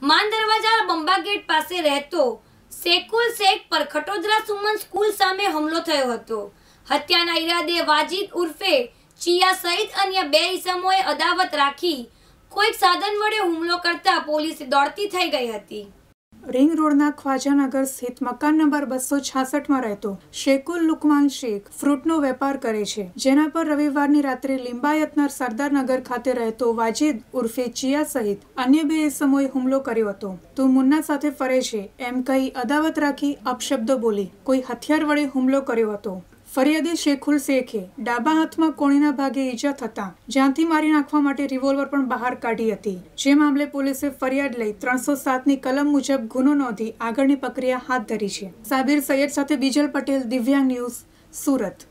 માન દરવાજા બંબા ગેટ પાસે રહેતો સેકુલ શેખ પર ખટોદરા સુમન સ્કૂલ સામે હુમલો થયો હતો હત્યાના ઈરાદે વાજિદ ઉર્ફે ચિયા સહિત અન્ય બે ઇસમોએ અદાવત રાખી કોઈક સાધન વડે હુમલો કરતા પોલીસ દોડતી થઈ ગઈ હતી રિંગ રોડના ખ્વાજાનગર સ્થિત મકાન નંબર બસો છાસઠમાં રહેતો શેકુલ લુકમાન શેખ ફ્રૂટનો વેપાર કરે છે જેના પર રવિવારની રાત્રે લિંબાયતના સરદારનગર ખાતે રહેતો વાજિદ ઉર્ફે ચિયા સહિત અન્ય બે સમયે હુમલો કર્યો હતો તો મુન્ના સાથે ફરે છે એમ કહી અદાવત રાખી અપશબ્દો બોલી કોઈ હથિયાર વડે હુમલો કર્યો હતો ફરિયાદી શેખુલ શેખે ડાબા હાથમાં કોણીના ભાગે ઈજા થતા જ્યાંથી મારી નાખવા માટે રિવોલ્વર પણ બહાર કાઢી હતી જે મામલે પોલીસે ફરિયાદ લઈ ત્રણસો સાતની કલમ મુજબ ગુનો નોંધી આગળની પ્રક્રિયા હાથ ધરી છે સાબિર સૈયદ સાથે બીજલ પટેલ દિવ્યાંગ ન્યૂઝ સુરત